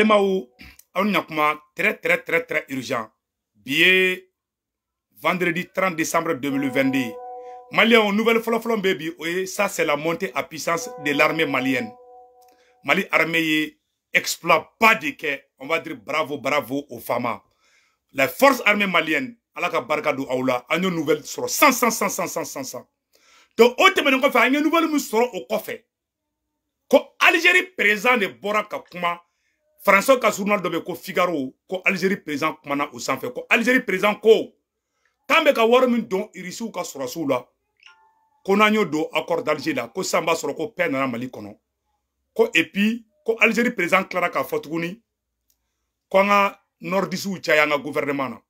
on très très très très urgent Bien, vendredi 30 décembre 2022 malien nouvelle fɔlɔfɔlɔ ça c'est la montée à puissance de l'armée malienne mali armée exploite exploit de quai on va dire bravo bravo aux fama la force armée malienne à la aula à la a nouvelle sur 100 100 100 100 100 donc une nouvelle nous au coffre que algérie présente de faransɛw ka journal dɔ bɛ ko figaro ko algérie président kumana o sanfɛ ko algérie président ko k'an bɛ ka wari min don irisiw ka sɔrɔsiw la ko n'an y'o don accord d'alger la ko sisan b'a sɔrɔ ko paix nana mali kɔnɔ ko et puis ko algérie président tilara k'a fɔ tuguni ko an ka nɔrdisiw caya an ka gouvernement na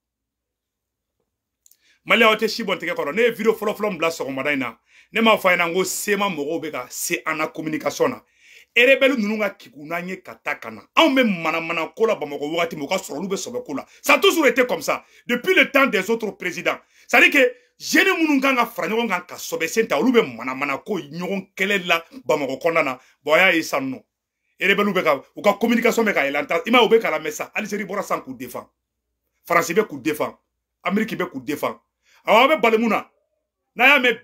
maliyɛnw tɛ si bɔn tɛgɛ kɔrɔ ne ye video fɔlɔfɔlɔ min bila sɔgɔmada in na ne m'a fɔ a ɲɛna n ko sema mɔgɔw bɛ ka se an na communication na erebelu nununga kikunanye katakana. En même manamana kola la bamakɔ wagati min sobe kola. ça a toujours été comme ça depuis le temps des autres présidents c'est à dire que jene minnu kan ka fara ɲɔgɔn manamana ko ɲɔgɔn la mesa. konana. Boya bon San y'a Erebelu sisan ka communication beka ka Ima Algérie Amérique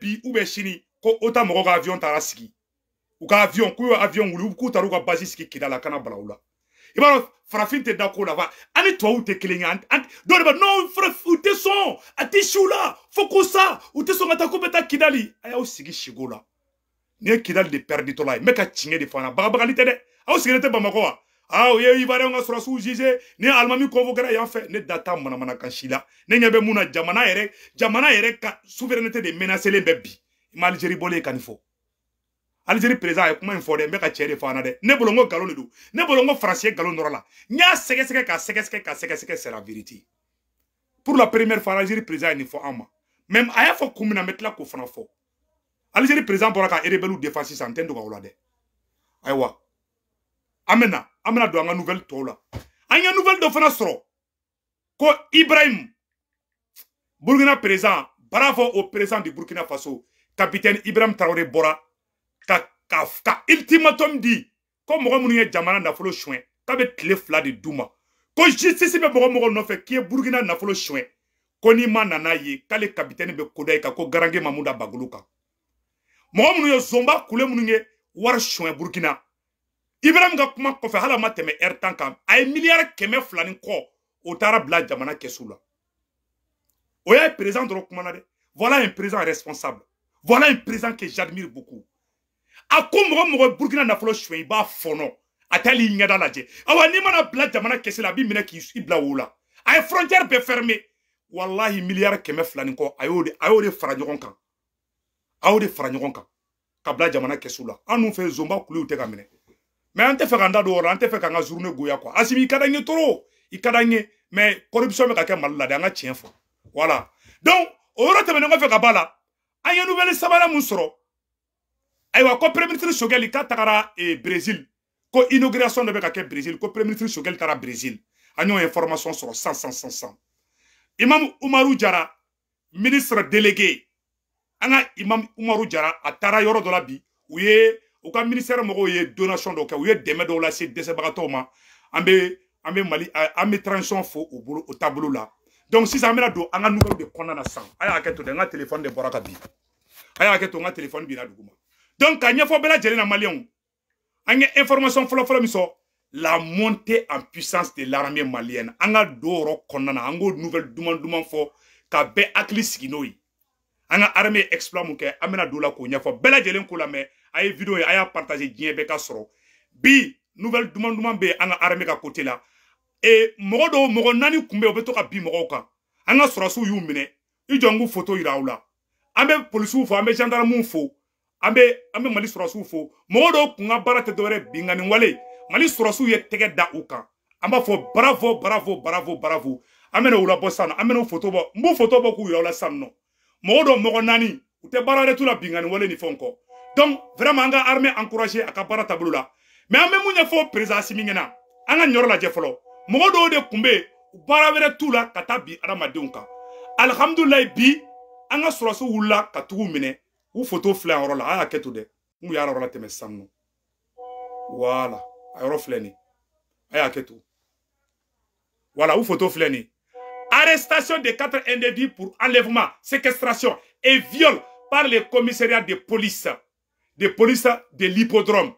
bi oube chini, ko Ota moko avion tarasiki. u ka avion k'u ye avion wuli k'u taar'u ka basi sigi kidala kana bala u la i b'a dɔn farafin tɛ da ko la fa ani tubabuw tɛ kelen ye dɔw de b'a non u tɛ sɔn a tɛ si u la fo ko sa u tɛ sɔn ka taa k'u bɛ taa kidali a y'aw sigi sigo la ni ye kidali de pɛriditɔla ye n bɛ ka tiɲɛ de fɔ a na bagabagali tɛ dɛ aw sigilen tɛ bamakɔ wa ah u ye ivoiriyɛnw ka sɔrɔsiw jize ni alimami kɔnfokɛra yan fɛ ne da t'a manamana kan si la ne ɲɛ bɛ mun na jamana yɛrɛ jamana yɛrɛ ka souveraineté de menacelen bɛ bi i ma alizeri bɔlen ka nin fɔ alizeri président a ye kuma in fɔ dɛ n bɛ ka cɛ de fɔ an na dɛ ne bolo n ko nkalon de don ne bolo n ko faransi ye nkalon nɔrɔ la n y'a sɛgɛsɛgɛ ka sɛgɛsɛgɛ ka sɛgɛsɛgɛ c'est la vérité pour la première fois alizeri président ye nin fɔ an ma même a y'a fɔ kun min na n bɛ tila k'o fana fɔ alizeri président bɔra ka rebelle défend sisan n tɛ n dogo aw la dɛ ayiwa an bɛ na an bɛ na don an ka nouvelle tɔw la an ye nouvelle dɔ fana sɔrɔ ko ibrahim burkina président bara fɔ o président de burkina faso capitaine ibrahim traoré bɔra ka ka ka ultimatum di ko mɔgɔ minnu ye jamana nafolo suɲɛ k'a bɛ tile fila de d'u ma ko justice bɛ mɔgɔ mɔgɔ nɔfɛ k'i ye burukina nafolo suɲɛ ko n'i ma nana ye k'ale kapitɛni bɛ koda i kan ko garange mamuda bagolo kan mɔgɔ minnu ye zonba kule minnu ye wari suɲɛ burukina ibrahim ka kuma kɔfɛ hali a ma tɛmɛ ɛri tan kan a ye miliyari kɛmɛ fila ni kɔ o taara bila jamana kɛsu la o y'a ye président dɔrɔn kumana dɛ voilà un président responsable voilà un président que j'admire beaucoup a ko mɔgɔ mɔgɔ burukina nafolo suɲɛ i b'a fɔnɔ a t'ali ɲɛda lajɛ awa n'i mana bila jamana kɛsɛ la a b'i minɛ k'i bila wo la a ye frontière bɛɛ fermer walahi miliyari kɛmɛ fila ni kɔ a y'o de a y'o de fara ɲɔgɔn kan a y'o de fara ɲɔgɔn kan ka bila jamana kɛsu la an dun fɛ zonba kuliw tɛ ka minɛ mɛ an tɛ fɛ k'an da don o la an tɛ fɛ k'an ka journée goya quoi Asimi i ka di an ye toro i ka di an ye mɛ corruption bɛ ka kɛ Mali la de an ka tiɲɛ fɔ voilà donc o yɔrɔ tɛmɛnen kɔfɛ ka b'a la an ye nouvelle sabanan mun sɔrɔ Aïwa, le premier ministre Chogel, il est eh, Brésil. Quoi, inauguration de Bekaké Brésil. Quoi, premier ministre Chogel, au Brésil. Aïwa, information sur 100, 100, 100, 100. Imam Oumarou Jara, ministre délégué. Anga Imam Oumarou Jara à Tara Yoro de la Bi, où il ministère Moro, il est donation de Kaoué, des de la Cité, des Bagatoma, Ambe, Ambe Mali, Ambe Tranchon, faux au tableau là. Donc, si ça m'a dit, on a nous de condamnation. Aïe, à quel téléphone de Borakabi. Aïe, à quel téléphone de Binadouma. donc ka ɲɛfɔ bɛɛ lajɛlen na maliyɛnw an ye information fɔlɔfɔlɔ min sɔrɔ la montée en puissance de l'armée malienne an ka don yɔrɔ kɔnɔna na an k'o nouvelle duman duman fɔ ka bɛɛ hakili sigi n'o ye an ka armée ye exploit mun kɛ an bɛna don o la k'o ɲɛfɔ bɛɛ lajɛlen ko lamɛn a ye vidéo ye a y'a partager diɲɛ bɛɛ ka sɔrɔ bi nouvelle duman duman bɛ an ka armée ka côté la e mɔgɔ dɔw mɔgɔ naani kun bɛ yen o bɛ to ka bin mɔgɔw kan an ka sɔrɔsiw y'u minɛ i jɔ n k'u foto yira aw la an bɛ polisiw fo an bɛ gendarmew fo an bɛ an bɛ mali sɔrɔsiw fo mɔgɔ dɔw kun ka baara tɛ dɔwɛrɛ binganni wale mali sɔrɔsiw ye tɛgɛ da u kan an b'a fɔ barafo barafo barafo barafo an bɛ n'o labɔ sisan nɔ an bɛ n'o foto bɔ n b'o foto bɔ k'u yɛrɛ la sisan nɔ mɔgɔ dɔw mɔgɔ naani u tɛ baara wɛrɛ t'u la binganni wale ni fɛnw kɔ donc vraiment an ka armée encourager a ka baara taabolo la mais an bɛ mun ɲɛfɔ président Assimi ɲɛna an ka nin yɔrɔ lajɛ fɔlɔ mɔgɔ dɔw de kun bɛ yen baara wɛrɛ t'u la ka taa bin adamadenw kan alihamudulilayi bi an ka sɔrɔsi wulila ka tugu minɛ Ou photo filɛ a yɔrɔ la a ah, y'a kɛ to ah, y'a yɔrɔ la tɛmɛ sisan nɔ wala a yɔrɔ filɛ a wala u photo arrestation de quatre individus pour enlèvement séquestration et viol par les commissariats de police de police de l'hippodrome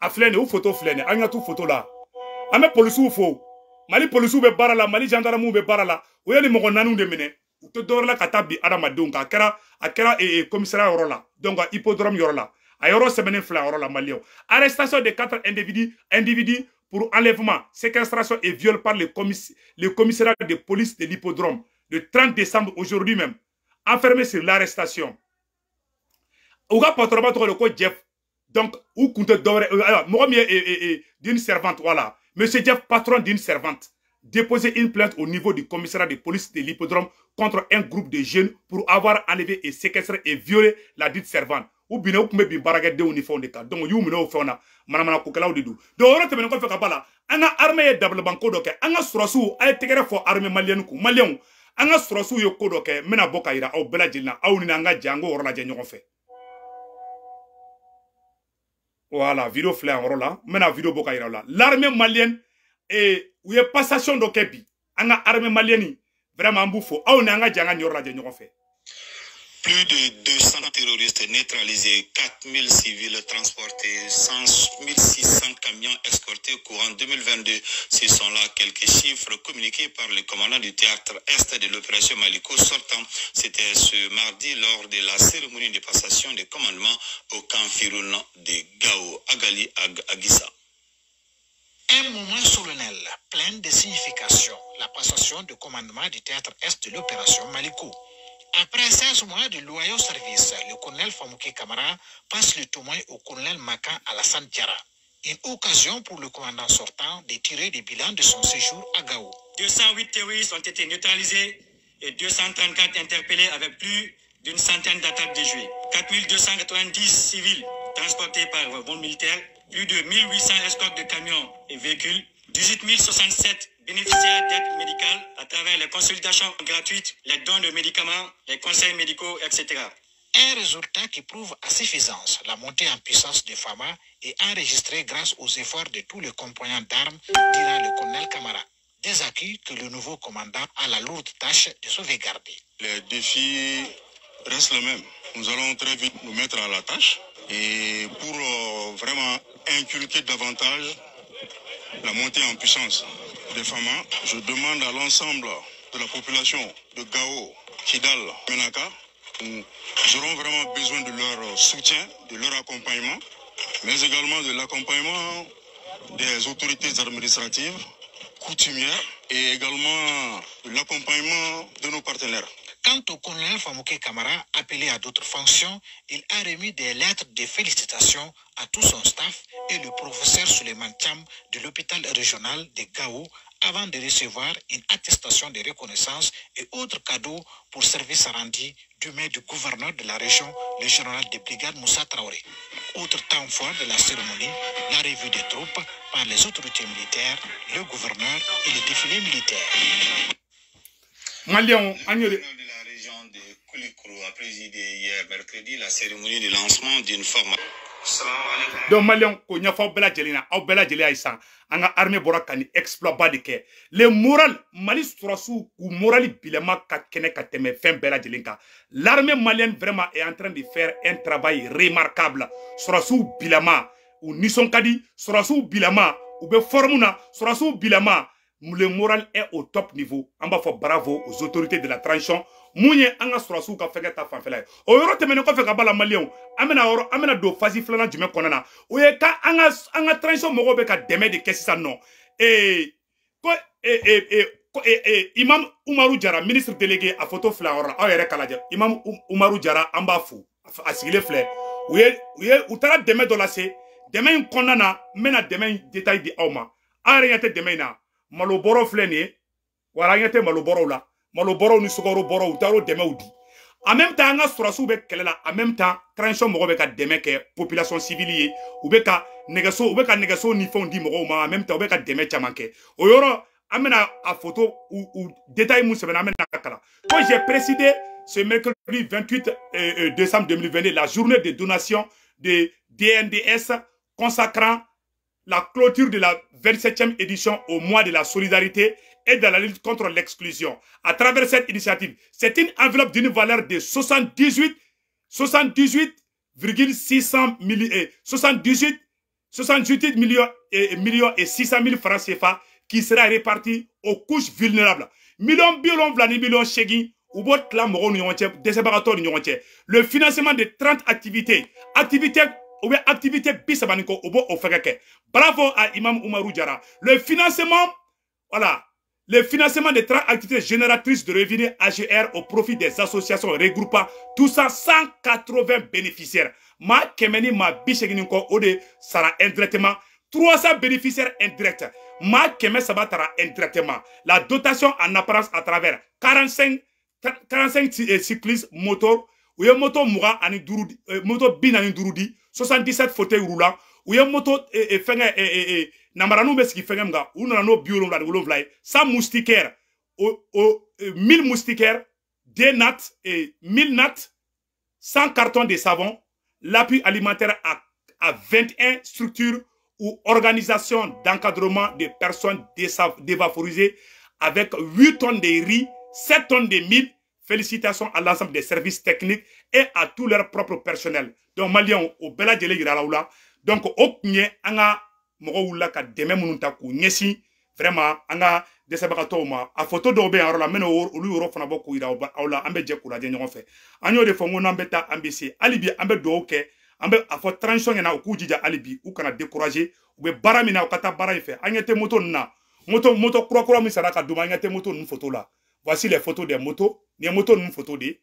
a ah, flène, ou photo foto filɛ photo photo là, t'u foto la an bɛ fo mali police ou be barala mali gendarme ou be barala ou ye les mɔgɔ de minɛ la commissariat hippodrome arrestation de quatre individus pour enlèvement séquestration et viol par le commiss de police de l'hippodrome le 30 décembre aujourd'hui même enfermé sur l'arrestation ou ka patron ba de jeff donc où compte tɛ euh, alors d'une servante voilà monsieur jeff patron d'une servante déposé une plainte au niveau du commissariat de police de l'hippodrome contre un groupe de jeunes pour avoir enlevé et séquestré et violé la dite servante. Ou binna u tun de kan donc y'u minɛ fait. fɛnw na manamana kokɛlaw de donc o yɔrɔ tɛmɛnen kɔfɛ ka la armée ye dabilabanko dɔ kɛ an ka a ye tɛgɛrɛ fɔ armée maliyɛni kun maliyɛnw an ka sɔrɔsiw ye ko dɔ kɛ n bɛna bɔ ka yira aw ni voilà vidéo la vidéo bɔ ka yira la l'armée maliyɛne et oui, il passation de armée malienne vraiment bouffo. Ah, plus de 200 terroristes neutralisés, 4000 civils transportés, 1600 camions escortés au courant 2022. Ce sont là quelques chiffres communiqués par le commandant du théâtre Est de l'opération Maliko sortant. C'était ce mardi lors de la cérémonie de passation des commandements au camp Firoun de Gao, Agali, Agisa. Agissa. Un moment solennel, plein de signification, la passation du commandement du théâtre Est de l'opération Malikou. Après 16 mois de loyaux services, le colonel Famouké Kamara passe le témoin au colonel Makan la Santiara. Une occasion pour le commandant sortant de tirer des bilans de son séjour à Gao. 208 terroristes ont été neutralisés et 234 interpellés avec plus d'une centaine d'attaques déjouées. 4290 civils transportés par vol militaire plus de 1800 escortes de camions et véhicules, 18 067 bénéficiaires d'aide médicale à travers les consultations gratuites, les dons de médicaments, les conseils médicaux, etc. Un résultat qui prouve à suffisance la montée en puissance de FAMA et enregistré grâce aux efforts de tous les compagnons d'armes, dira le colonel Camara. Des acquis que le nouveau commandant a la lourde tâche de sauvegarder. Le défi reste le même. Nous allons très vite nous mettre à la tâche et pour euh, vraiment inculquer davantage la montée en puissance des femmes. Je demande à l'ensemble de la population de Gao, Kidal, Menaka, nous aurons vraiment besoin de leur soutien, de leur accompagnement, mais également de l'accompagnement des autorités administratives, coutumières et également de l'accompagnement de nos partenaires. Quant au colonel Famouké Kamara, appelé à d'autres fonctions, il a remis des lettres de félicitations à tout son staff et le professeur Suleiman Tiam de l'hôpital régional de Gao avant de recevoir une attestation de reconnaissance et autres cadeaux pour service arrondi du maire du gouverneur de la région, le général de brigade Moussa Traoré. Autre temps fort de la cérémonie, la revue des troupes par les autorités militaires, le gouverneur et les défilés militaires hier mercredi la cérémonie de lancement d'une formation. Donc malien ko nyafo bɛɛ jelina na aw bɛɛ lajɛlen y'a san armée bɔra exploit ba de kɛ le moral mali sɔrɔsiw k'u morali bilama ka kɛnɛ ka teme fin bɛɛ l'armée malienne vraiment est en train de faire un travail remarquable sɔrɔsiw bilama ou nisɔn kadi di sɔrɔsiw bilama ou bɛ fɔrɔmu na sɔrɔsiw bilama le moral est au top niveau Ambafo bravo aux autorités de la transition mun ye an ka sɔrɔsiw ta fanfela. o yɔrɔ tɛmɛnen kɔfɛ ka ba la malion. Amena oro, amena an bɛna fasi na o ye ka an ka an ka transition mɔgɔw ka dɛmɛ de kɛ non? nɔ ee ko ee ee e, e, imam umaru jara ministre délégué à photo flanora. a yɔrɔ la imam umaru jara an Asile fo a ye u ye u taara demain in détail di oma. A rien te ɲɛ na Maloboro bɔrɔ voilà y Maloboro wa Boro, la malo ni sokoro en même temps an ka sɔrɔsiw qu'elle en même temps transition moro bɛ ka mecs population civile ou u bɛ ka ou ka ni fondi di en même temps u à ka Oyoro, amena photo ou détail mun se ben amena car j'ai présidé ce mercredi 28 euh, euh, décembre 2020 la journée de donation de DNDS consacrant la clôture de la 27e édition au mois de la solidarité et de la lutte contre l'exclusion. À travers cette initiative, c'est une enveloppe d'une valeur de 78, 78, 600 78, 78 millions et, millions et 600 000 francs CFA qui sera répartie aux couches vulnérables. Millions, Le financement de 30 activités, activités ou bien activité bisabaniko ou bon au fait Bravo à Imam Oumarou Diara. Le financement, voilà, le financement des trois activités génératrices de revenus AGR au profit des associations regroupant tout ça 180 bénéficiaires. Ma kemeni ma ode sera indirectement 300 bénéficiaires indirects. Ma kemen sabatara indirectement. La dotation en apparence à travers 45, 45 euh, cyclistes moto Ou moto muga ani moto bin ani durudi. 77 fauteuils roulants 100 moustiquaires, et 1000 euh, moustiquaires des nattes 1000 nattes 100 cartons de savon l'appui alimentaire à, 21 structures ou organisations d'encadrement des personnes dévaporisées avec 8 tonnes de riz, 7 tonnes de mille. Félicitations à l'ensemble des services techniques et à tout leur propre personnel donc maliyɛnw au Bela lajɛlen yira l'aw donc au tun ye an ka mɔgɔw la ka ta k'u vraiment an de dɛsɛbagatɔw ma a photo dɔw bɛ la n bɛna olu yɔrɔ fana bɔ k'u yira aw la an bɛ jɛ k'u lajɛ ɲɔgɔn de fongo n ko n'an bɛ taa an bɛ a fɔ transition ɲɛna u k'u alibi ou kana décourager ou be baramina min na u ka taa moto na moto moto kura kura min sara ka don an moto ninnu photo la voici les photos des motos Les motos moto photo de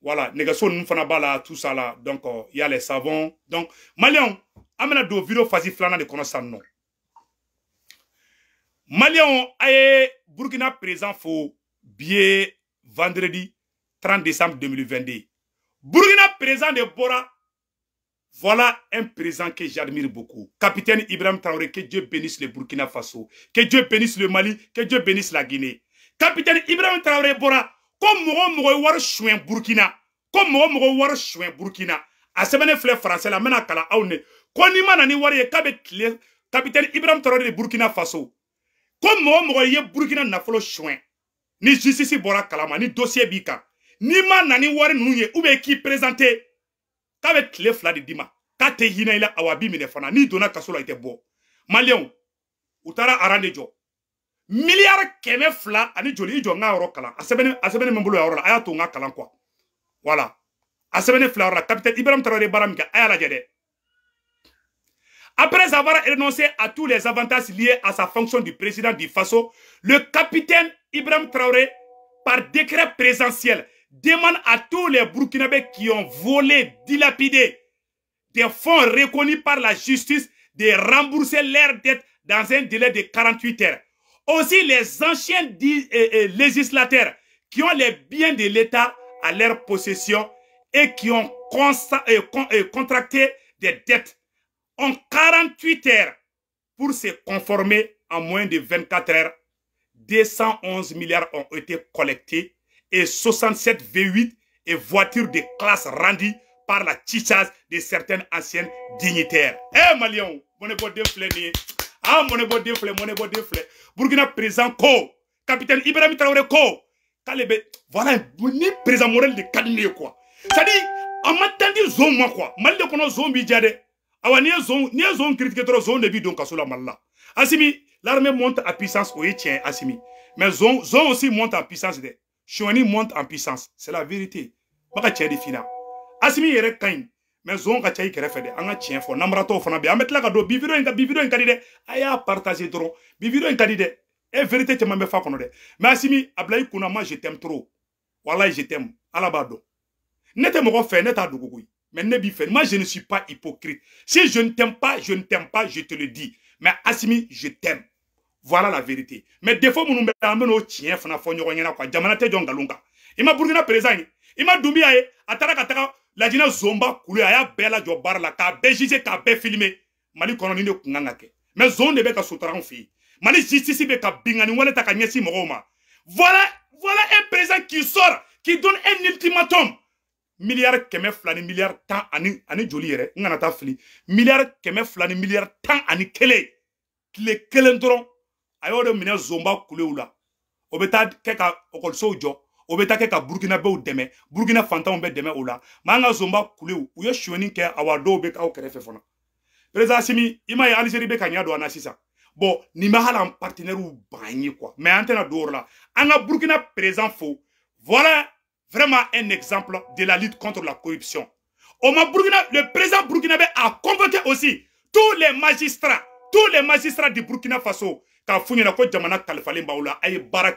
voilà, nous nous fana tout ça là donc euh, il y a les savons donc malion amena bɛna vidéo flanant de kɔnɔ non Malion, a Burkina présent bien vendredi 30 décembre 2022 Burkina présent de Bora. Voilà un présent que j'admire beaucoup. Capitaine Ibrahim Traoré, que Dieu bénisse le Burkina Faso, que Dieu bénisse le Mali, que Dieu bénisse la Guinée. Capitaine Ibrahim Traoré Bora, ko mɔgɔ mɔgɔ ye wari suɲɛ burukina ko mɔgɔ mɔgɔ ye wari suɲɛ burukina a sɛbɛnnen filɛ faransɛ la n bɛna kalan aw ye ko n'i ma na ni wari ye k'a bɛ tile kapitɛni ibrahim tɔɔrɔ de burukina faso ko mɔgɔ mɔgɔ ye burukina nafolo suɲɛ ni justice bɔra kalama ni dossier b'i kan n'i ma na ni wari ninnu ye ubiyɛn k'i présenter k'a bɛ tile fila de d'i ma k'a tɛ hinɛ i la awa a b'i minɛ fana n'i donna kaso la i tɛ bɔ maliyɛnw u taara aran de jɔ Milliard Kemefla ani joli capitaine ibrahim traoré Après avoir renoncé à tous les avantages liés à sa fonction du président du Faso, le capitaine Ibrahim Traoré, par décret présentiel, demande à tous les Burkinabés qui ont volé, dilapidé des fonds reconnus par la justice de rembourser leurs dettes dans un délai de 48 heures. Aussi les anciens euh, euh, législateurs qui ont les biens de l'État à leur possession et qui ont euh, contracté des dettes en 48 heures pour se conformer en moins de 24 heures. 211 milliards ont été collectés et 67 V8 et voitures de classe rendues par la chichasse de certaines anciennes dignitaires. Eh Malion, bonne ah, mon de den mon mon den filɛ burukina président ko capitaine ibrahim traoré ko Kalebe. voilà voilà ni présent moral de ka quoi c'est à dire en ma des quoi mal de kɔnɔ zone bidjade, awa n'i de bidon don malla. la asimi l'armée monte en puissance oui, tiens, asimi mais zon zon aussi monte en puissance Chouani monte en puissance c'est la vérité baga fina asimi est ka mais on a ca qui kɛrɛfɛ on a ka tiɲɛ fɔ namaratɔw fana bi bi a partagé e vérité asimi je t'aime trop Voilà, je t'aime ne pas. ne ne je ne suis pas hypocrite si je ne t'aime pas je ne t'aime pas je te le dis Mais asimi je t'aime voilà la vérité Mais des fois, je me bɛn'o tiɲɛ na fɔ quoi jamana tɛ jɔ lunga ma burukina président ye ma la zonba zomba kule y'a bela jobar la k'a be juge k'a bɛɛ filime mali kono nin de kun kan ka ka mali justice ka bingani wale ta ka nyesi mɔgɔw voilà voilà un président qui sort qui donne un ultimatum Milliard kemef fila ni tan ani ani joli yɛrɛ hein, Milliard kana taa fili ni tan ani kele. Kile kele dɔrɔn de minɛ zonba kulew la o ka obetake ka Burkina Fanta burukina burkina bɛ dɛmɛ o ola manga zomba ka u ye suɲɛni ke awa do bɛ k'aw kɛrɛfɛ fana président simi i ye alizeri bɛ ka ɲɛ don an na sisan bɔn nin bɛ en an partenɛriw ban ye kuwa la burkina présent fo voilà vraiment un exemple de la lutte contre la corruption on m'a burkina le président burkinabé a convoqué aussi tous les magistrats tous les magistrats de burkina faso k'a f'u na ko jamana kalifalen b'aw la a ye baara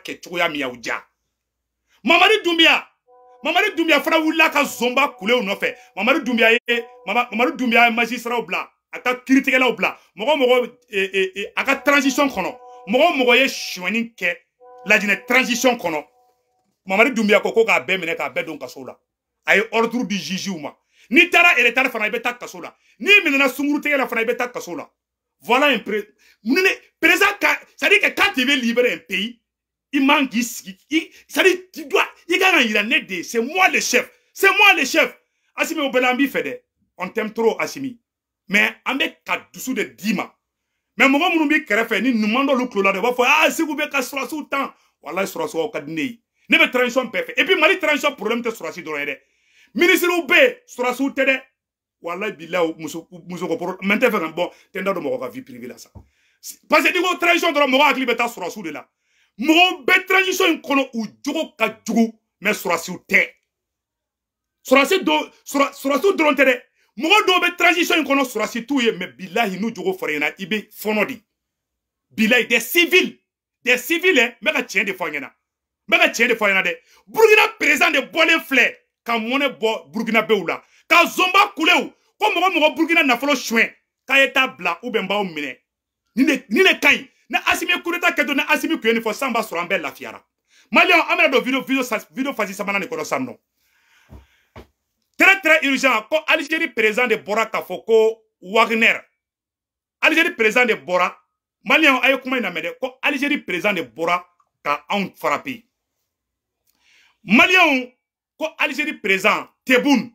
mamari dunbiya mamari Dumbia fra wulila ka zonba kulew nɔfɛ mamari dunbiya ye mamari dunbiya ye obla. bila a obla kiritigɛlaw bila e e e ka transition kono. mɔgɔ mɔgɔ ye ke la transition Kono. mamari dunbiya koko ko k'a bɛɛ minɛ k'a bɛɛ don ordre di n'i tara eretari fana kaso la n'i mena la fana voilà un pré ne président ka dire que quand tu veux libérer un pays il manque, il, il, ça dit, tu dois, il gagne, il a c'est moi le chef, c'est moi le chef. Asimi Obelambi Fede, on t'aime trop Asimi, mais on est dessous de Dima. Mais mon nom bi kerefe, nous mandons le clou ah, là de ah, si vous voulez qu'à soit sous temps, voilà, sera sous au cadenet. Ne transition parfaite Et puis, mali transition problème, t'es soit sous dans Ministre ou sera sous t'aide. Voilà, bila nous mousoko pour maintenant, bon, t'es dans le vie privée là ça. Parce que tu transition dans le mot à clip, sous de là. mɔgɔ bɛɛ transition in kɔnɔ u jogo ka jugu mɛ sɔrɔsiw tɛ sɔrɔsi dɔ sɔrɔsiw dɔrɔn tɛ dɛ mɔgɔ dɔw bɛ transition in kɔnɔ sɔrɔsi t'u ye mɛ bilahi n'u jogo fɔra i ɲɛna i bɛ fɔnɔ de bilahi des civils des civils ɛ n bɛ ka tiɲɛ de fɔ a ɲɛna n bɛ ka tiɲɛ de fɔ a ɲɛna dɛ burukina président de bɔlen filɛ ka mɔnɛ bɔ burukina bɛɛw la ka zonba kulew ko mɔgɔ mɔgɔ burukina nafolo suɲɛ k'a ye taa bila u bɛn b'aw minɛ nin de nin de ka ɲi ni asimi kureta kɛto ni asimi kun ye nin fɔ san b'a sɔrɔ an bɛɛ lafiyara maliyɛnw an bɛna don video video video fasi sabanan nin kɔnɔ sisan nɔ très très urgent ko alizeri président de bɔra k'a fɔ ko wagner alizeri président de bɔra maliyɛnw a ye kuma in lamɛn dɛ ko alizeri président de bɔra ka anw farape maliyɛnw ko alizeri président tebun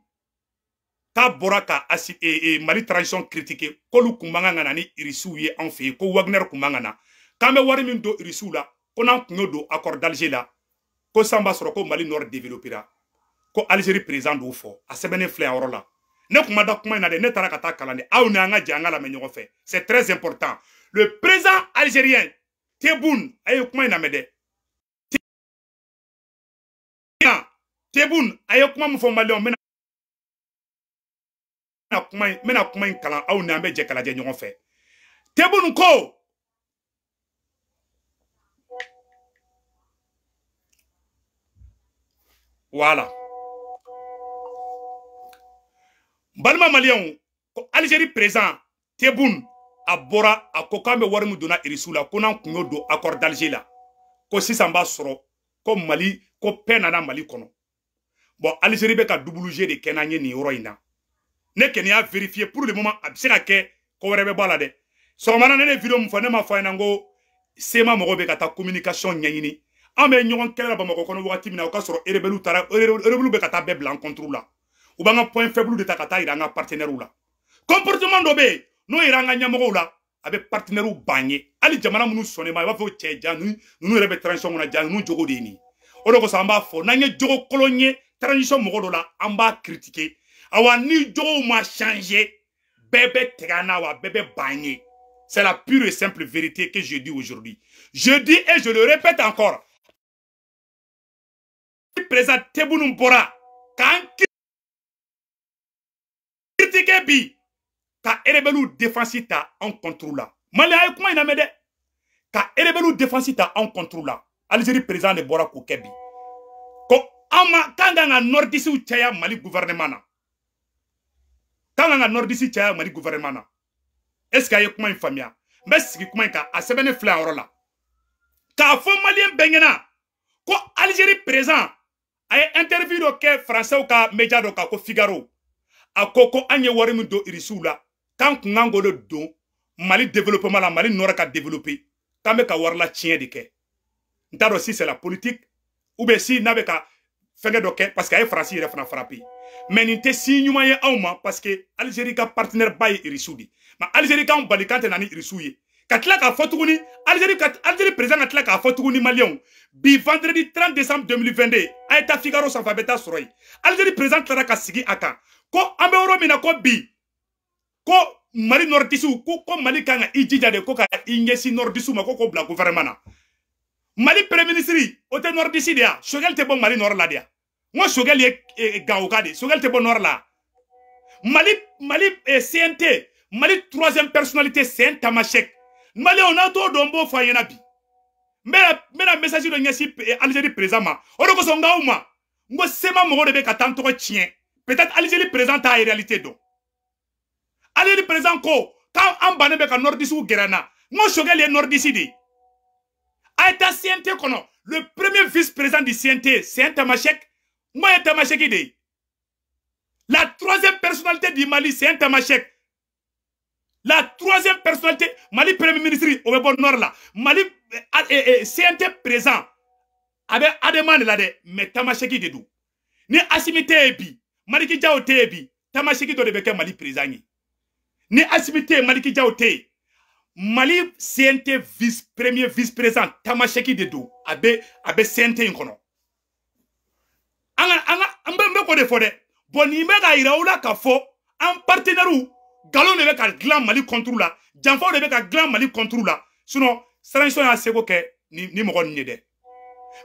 k'a bɔra ka asi e, e, mali transition critiquer k'olu kun man kan ka na ni irisiw ye anw fɛ yen ko wagner kun man kan na k'an wari min don irisiw la ko n'an kun y'o accord d'alger la ko san b'a ko mali nord développera ko algérie président d'o fɔ a sɛbɛnnen filɛ a la ne kuma da kuma in na dɛ ne taara ka taa kalan de aw c'est très important le président algérien teboun a kuma in mede teboun tebboune a kuma min fɔ maliyɛnw n kuma mena kuma kala kalan aw ni an bɛ jɛ kalajɛ ɲɔgɔn ko wala n balima maliyɛnw ko alizeri président tebun a bɔra a ko k'an bɛ wari min donna irisiw la ko n'an kun y'o don accord d'alger la ko sisan b'a sɔrɔ ko mali ko paix nana mali kɔnɔ bɔn alizeri bɛ ka double g de kɛ n'an ye nin yɔrɔ in na ne kɛni y'a vérifier pour le moment a bɛ se ka kɛ ko wɛrɛ bɛ bɔ a la dɛ sɔgɔmana ne ne video min fɔ ne m'a fɔ a ɲɛna n ko sema mɔgɔw bɛ ka taa communication ɲɛɲini an bɛ ɲɔgɔn kɛlɛ bamakɔ kɔnɔ wagati min na o ka sɔrɔ erebeliw taara erebeliw bɛ ka la u b'an point faible de ta ka taa yira an la comportement dɔ n'o yira an ka ɲɛmɔgɔw la a bɛ partenaires ban ye jamana minnu sɔnnen ma i b'a fɔ cɛ jan ninnu yɛrɛ bɛ transition kɔnɔ jan ninnu jogo de ye nin ye o de jogo transition mɔgɔ dɔ la an critiquer awa ni jogow ma changer bɛɛ bɛ tigɛ an wa c'est la pure et simple vérité que je dis aujourd'hui je dis et je le répète encore president tebu nun bɔra k'an kiritike bi ka erebɛliw defansi ta anw kɔnturu la maliyɛn a ye kuma in lamɛn dɛ ka erebɛliw defansi ta anw kɔnturu la alizeri president de bɔra k'o kɛ bi ko an ma k'an kan ka nɔridisiw caya mali gouvernement na k'an kan ka nɔridisi caya mali gouvernement na est ce que a ye kuma in faamuya n bɛ sigi kuma in kan a sɛbɛnnen filɛ a yɔrɔ la k'a fɔ maliyɛn bɛɛ ɲɛna ko alizeri president a ye interview dɔ kɛ faransɛw ka media dɔ kan ko figaro a ko ko an ye wari min don irisiw la k'an kun kan k'o de don mali développement la mali nɔrɔ ka développer k'an bɛ ka warila tiɲɛ de kɛ n t'a dɔn si c'est la politique ou bien si n'a bɛ ka fɛngɛ dɔ kɛ parce que a ye faransi yɛrɛ fana frapper mais nin tɛ si ɲuman ye anw ma parce que algérie ka partenaire ba ye irisiw de ye mais algérie k'anw bali k'an tɛ na ni irisiw ye ka tila k'a fɔ tuguni alizeri ka alizeri président ka tila k'a fɔ tuguni maliyɛnw bi vendredi 30 décembre 2022 a ye taa figaro sanfɛ a bɛ taa sɔrɔ yen alizeri président tilara ka sigi a kan ko an bɛ yɔrɔ min na ko bi ko mali nɔridisiw ko ko mali kan ka i jija de ko ka i ɲɛsin nɔridisiw ma ko k'o bila gouvernement na mali premier ministre o tɛ nɔridisi de ya sogɛli tɛ bɔ mali nɔrɔ la de ya n ko sogɛli ye e, e, gawoka de sogɛli tɛ bɔ nɔrɔ la mali mali e, cnt mali troisième personnalité c'est un tamashek maliyɛnw n'a t'o dɔn n b'o fɔ a ɲɛna bi n bɛna n bɛna message dɔ ɲɛsin alizeri président ma o de kosɔn n k'aw ma n ko sema mɔgɔ de bɛ ka taa n tɔgɔ tiɲɛ peut-être alizeri président t'a réalité dɔn alizeri président ko k'an bannen bɛ ka nɔridisiw gɛrɛ n na n ko sokɛ le ye nɔridisi de ye a ye taa CNT kɔnɔ le premier vice président du CNT c'est un Tamashek n ko ye Tamasheki de ye la troisième personnalité du Mali c'est un Tamashek La troisième personnalité, Mali Premier ministre, au Webon Nord là, Mali eh, eh, eh, CNT présent, avec ah ben, Ademan là, mais Tamasheki de d'où. Ni bi, Tebi, Maliki Jao Tebi, Tamasheki doit devenir Mali présent. Ni Maliki Jao Mali CNT vice premier vice-président, Tamasheki de Abe ah abe ah CNT Nkono. Anga, mbe mbe kode fode, bon, ni Boni en partenaire Galon ne veut ka Mali contre là. janfaw de veut ka dilan Mali contre là. sinon transition y'a assez kɛ ni ni mɔgɔ ninnu de.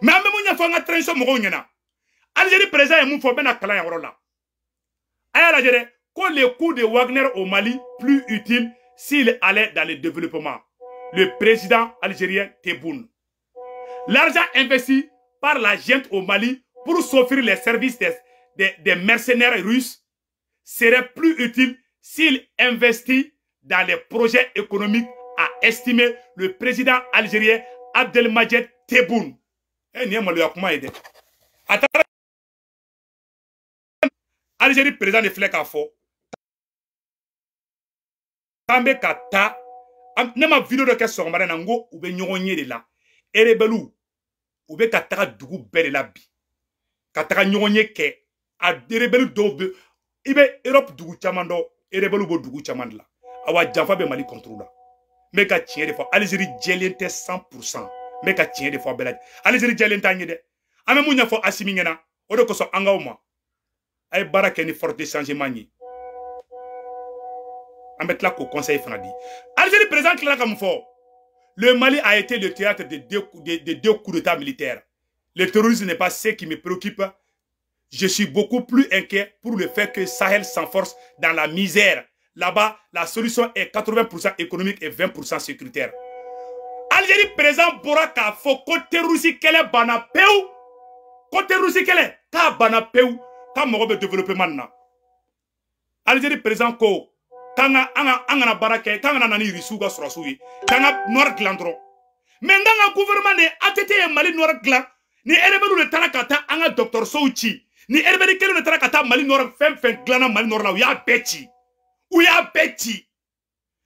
mais même faut que ɲɛfɔ an une transition de ɲɛna Algérie présente il faut fɔ n bɛna kalan yan yɔrɔ la a y'a lajɛ que le coup de Wagner au Mali plus utile s'il allait dans le développement le président algérien Tebboune l'argent investi par la gente au Mali pour s'offrir les services des, des mercenaires russes serait plus utile s'il investit dans les projets économiques, a estimé le président algérien Abdelmajed Tebboune. Eh, Algérie président de vidéo de question de kataka la ke rebelles b'o dugu caman de la awa janfa bɛ mali kɔntoro la mais bɛ ka tiɲɛ de fɔ alizeri jɛlen tɛ san pursan n bɛ ka tiɲɛ de fɔ a bɛɛ lajɛ alizeri jɛlen t'an ye dɛ an bɛ mun ɲɛfɔ asimi ɲɛna o de kosɔn ni forte changement ye an k'o conseil fana algérie présente président tilala ka le mali a été le théâtre de deux de, de, coups d'état militaires le terrorisme n'est pas ce qui me préoccupe je suis beaucoup plus inquiet pour le fait que Sahel s'enforce dans la misère. Là-bas, la solution est 80% économique et 20% sécuritaire. Algérie présent Boraka Foko Terusi Kele Banapeu. Kote Rusi Kele. Ka Banapeu. Ka Morobe développement na. Algérie présent Ko. tanga Anga Angana Barake. n'a Nani Risuga Sorasui. Kanga Noir Glandro. Mais dans le gouvernement, ATT et Mali Noir Gland. Ni Erebelu le Tanakata Anga Docteur Souchi. ni erebɛri kelen de taara ka taa mali nɔrɔ fɛn fɛn dilanna mali nɔrɔ la u y'a bɛɛ ci u y'a bɛɛ ci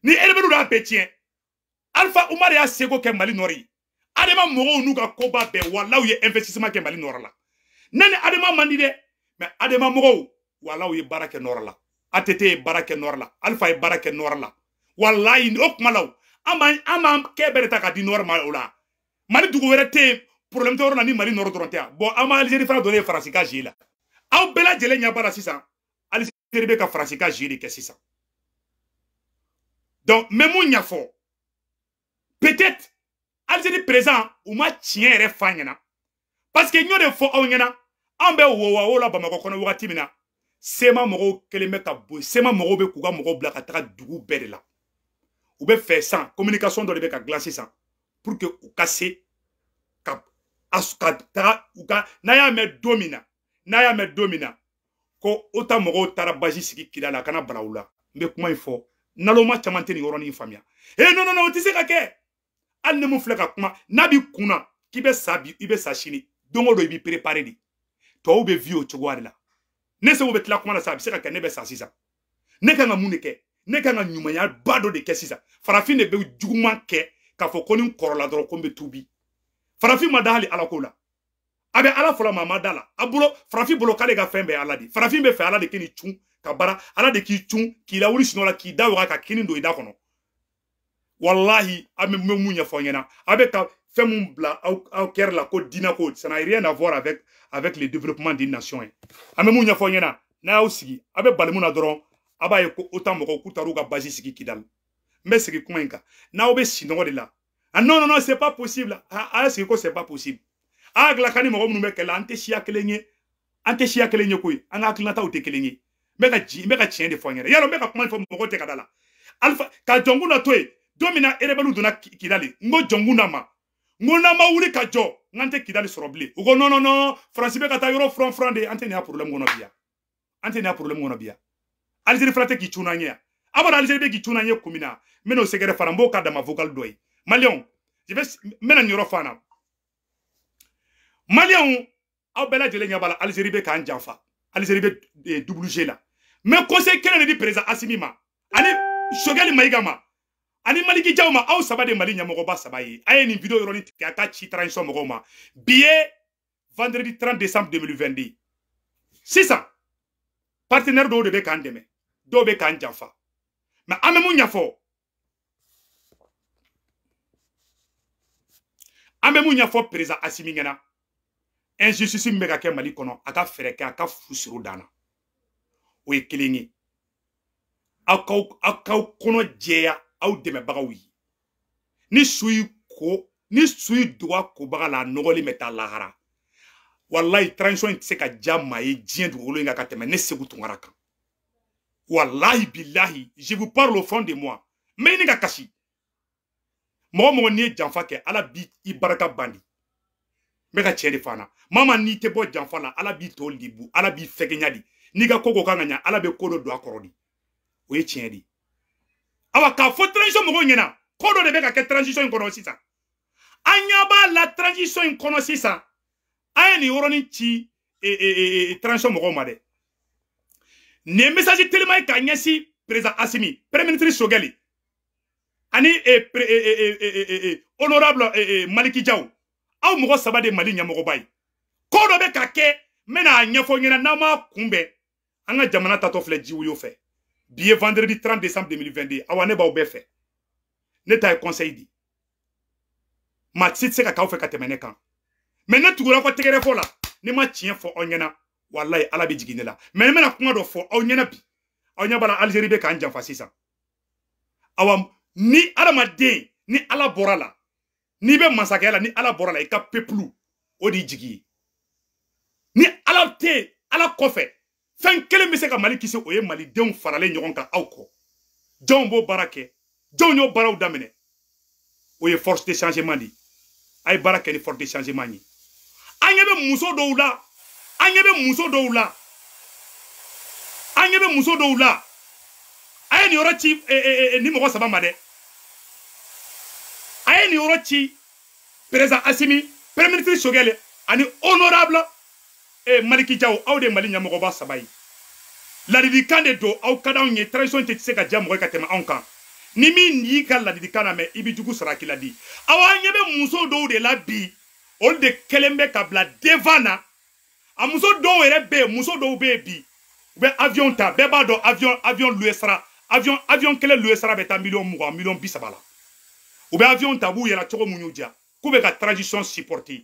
ni erebɛriw de y'a bɛɛ tiɲɛ alifa umar y'a seko kɛ mali nɔrɔ ye adama mɔgɔw n'u ka koba bɛɛ walaw ye investissement kɛ mali nɔrɔ la ne ni adama man di dɛ mɛ adama mɔgɔw walaw ye baara kɛ nɔrɔ la atete ye baara kɛ nɔrɔ la alifa ye baara kɛ nɔrɔ la walayi o kuma la o an b'an an b'an kɛ bɛɛ de ta ka di nɔrɔ ma o la mali dugu wɛrɛ tɛ yen problème tɛ yɔrɔ la ni mali nɔrɔ dɔrɔn tɛ yan bɔn an b'alizeri fana dɔ de ye faransi ka zi la aw bɛɛ lajɛlen ɲɛ b'a la sisan alizeri bɛ ka faransi ka jeu de kɛ sisan donc n bɛ mun ɲɛfɔ peut-être alizeri président u ma tiɲɛ yɛrɛ f'a ɲɛna parce que n y'o de fɔ aw ɲɛna anw bɛ wowa wo la bamakɔ kɔnɔ wagati min na sema mɔgɔw kelen bɛ ka bo sema mɔgɔw bɛ k'u ka mɔgɔw bila ka taga dugu bɛɛ de la u bɛ fɛ san communication dɔ de bɛ ka dilan sisan pour que u ka se ka ka taga u ka n'a y'a mɛn don min na n'a y'a mɛn don min na ko o ta mɔgɔw taara bazi sigi kila la a kana bala u la n bɛ kuma in fɔ naloma caman tɛ nin yɔrɔnin faamuya ee eh, non non non o tɛ se ka kɛ hali ni mun filɛ ka kuma n'a b'i kun na k'i bɛ sa bi i bɛ sa sini don o don i b'i préparé de tɔw bɛ vi o cogoya de la ne seko bɛ tila kuma na sa a bɛ se ka kɛ ne bɛ sa sisan ne kan ka mun de kɛ ne kan ka ɲumanya ba dɔ de kɛ sisan farafin de bɛ juguman kɛ k'a fɔ ko ni kɔrɔla dɔrɔn ko n bɛ tubi farafin ma da hali ala ko la Abe ala fola mama dala abulo frafi a bolo fembe bolo k'ale ka Fe ala de farafin bɛ ala de k'i cun Kabara de k'i cun k'i la k'i da waga ka kini don ida kono wallahi ame nya fonyena abe ka femu blanc au au la ko dina ko ça n'a rien à voir avec avec le développement d'une nation. Ame mu nya fonyena n'a aussi abe na b'a ye ko OTAN mɔgɔw k'u taar'u ka base sigi Kidali n bɛ de la ah non non non c'est pas possible ah c'est pas possible a hakilila ka ni mɔgɔ minnu bɛ kɛlɛ an tɛ siya kelen ye an tɛ siya kelen ye koyi an ka hakilinataw tɛ kelen ye n bɛ ka ji n bɛ ka tiɲɛ de fɔ n yɛrɛ yalɔ n bɛ ka kuma fɔ mɔgɔ tɛ ka da la alifa ka jɔnkun dɔ to yen don min na erebɛliw donna kidali n ko jɔnkun na ma n ko n'an ma wuli ka jɔ n k'an tɛ kidali sɔrɔ bilen u ko non non non faransi bɛ ka taa yɔrɔ furan furan de an tɛ nin ya problème kɔnɔ bi yan an tɛ nin ya problème kɔnɔ bi yan alizeri fana tɛ k'i cun n'an ye yan abada alizeri bɛ k'i cun n'an ye kun min na n bɛ n'o sɛgɛrɛ fana n b'o k'a dama vocal dɔ ye maliyɛnw je vais n bɛ na nin yɔrɔ fɔ an na maliyɛnw aw bɛɛ lajɛlen ɲɛ b'a la alizeri bɛ k'an janfa alizeri bɛ eh, wg la mɛ conseil kelen de di perezan asimi ma ani sogɛli mayiga ma ani maliki jaw ma aw saba de mali ɲɛmɔgɔba saba ye a ye nin video yɔrɔnin tigɛ a taa ci transition mɔgɔw ma bi ye vendredi 30 décembre 2022 sisan partenaire dɔw de bɛ k'an dɛmɛ dɔw bɛ k'an janfa mɛ an bɛ mun ɲɛfɔ an bɛ mun ɲɛfɔ perezan asimi ɲɛna injustice min bɛ ka kɛ mali kɔnɔ a ka fɛɛrɛ kɛ a ka fu siri dan na o ye kelen ye aw k'aw aw k'aw kɔnɔ jɛya aw dɛmɛbagaw ye ni su y'i ko ni su y'i dogo a kobaga la a nɔgɔlen bɛ taa lahara walayi transition in tɛ se ka diya maa ye diɲɛ dugukolo in kan ka tɛmɛ ne segu tunkara kan walayi bilahi je vous parle au fond de moi n bɛ ɲini ka kasi mɔgɔ mɔgɔ n'i ye janfa kɛ ala b'i baraka bandi n bɛ ka cɛ de fana mama n'i tɛ bɔ janfa la ala b'i to libu ala b'i fɛgɛnya di n'i ka ko ko kan ka ɲa ala bɛ ko dɔ don a kɔrɔ di o ye tiɲɛ de awa k'a fɔ transition mɔgɔw ɲɛna ko dɔ de bɛ ka kɛ transition in kɔnɔ sisan an ɲɛ b'a la transition in kɔnɔ sisan an ye nin yɔrɔnin ci e, e, e, transition mɔgɔw ma dɛ nin ye message telima ye k'a ɲɛsin président asimi premier ministre sogɛli ani eh, pre, eh, eh, eh, eh, eh, honorable eh, eh, maliki jaw aw mɔgɔ saba de mali ɲɛmɔgɔba ye ko dɔ bɛ ka kɛ n bɛna a ɲɛfɔ ɲɛna n'an m'a kunbɛn an ka jamana tatɔ filɛ jiwoyo fɛ bi ye vendredi 30 décembre 2022 awa ne b'aw bɛɛ fɛ ne ta ye conseil di maa si tɛ se ka k'aw fɛ ka tɛmɛ ne kan mɛ ne tugura aw ka tɛgɛrɛ fɔ la ne ma tiɲɛ fɔ aw ɲɛna walayi ala bɛ jigin ne la mɛ ne bɛna kuma dɔ fɔ aw ɲɛna bi aw ɲɛ b'a la alizeri bɛ k'an janfa sisan awa ni adamaden ni ala bɔra la n'i bɛ masakɛ la ni ala bɔra la i ka pepulu o de jigi ye ni ala tɛ yen ala kɔfɛ fɛn kelen bɛ se ka mali kisi o ye malidenw faralen ɲɔgɔn kan aw kɔ jɔnw b'o baara kɛ jɔnw y'o baaraw daminɛ o ye force de changement de ye a ye baara kɛ ni force de changement ye an ɲɛ bɛ muso dɔw la an ɲɛ bɛ muso dɔw la an ɲɛ bɛ muso dɔw la a ye nin yɔrɔ ci e, e, e, nin mɔgɔ saba ma dɛ ye nin yɔrɔ ci président asimi premier ministre sogɛlɛ ani honorable eh, maliki jawo aw de mali ɲɛmɔgɔba saba ye ladilikan de don aw ka d'anw ye transition tɛ se ka diya mɔgɔ ka tɛmɛ anw kan ni min y'i ka ladilikan lamɛn i bɛ jugu sara k'i la di aw an ɲɛ bɛ muso dɔw de la bi olu de kɛlen bɛ ka bila devant na a muso dɔw yɛrɛ bɛ yen muso dɔw bɛ yen bi u bɛ avion ta bɛɛ b'a dɔn avion avion loué sara avion avion kelen loué sara bɛ taa miliyɔn mugan miliyɔn bi saba la u bɛ avion ta b'u yɛrɛ cogo mun y'u diya k'u bɛ ka transition supporter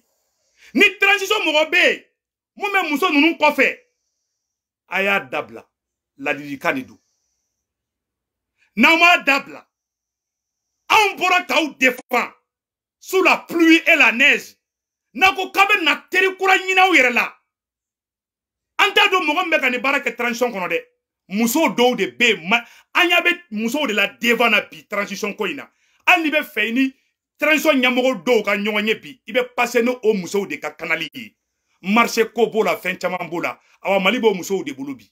ni transition mɔgɔ bɛ yen mun bɛ muso ninnu kɔfɛ a y'a dabila ladilikan de don n'aw m'a dabila anw bɔra k'aw defan sous la pluie et la neige n'a ko k'a bɛ na teri kura ɲini aw yɛrɛ la an t'a dɔn mɔgɔ min bɛ ka nin baara kɛ transition kɔnɔ dɛ muso dɔw de bɛ yen an ɲɛ bɛ musow de la devant na bi transition ko in na hali n'i bɛ fɛ i ni transition ɲɛmɔgɔ dɔw ka ɲɔgɔn ye bi i bɛ pase ni o musow de ka kanali ye marché ko b'o la fɛn caman b'o la awa mali b'o musow de bolo bi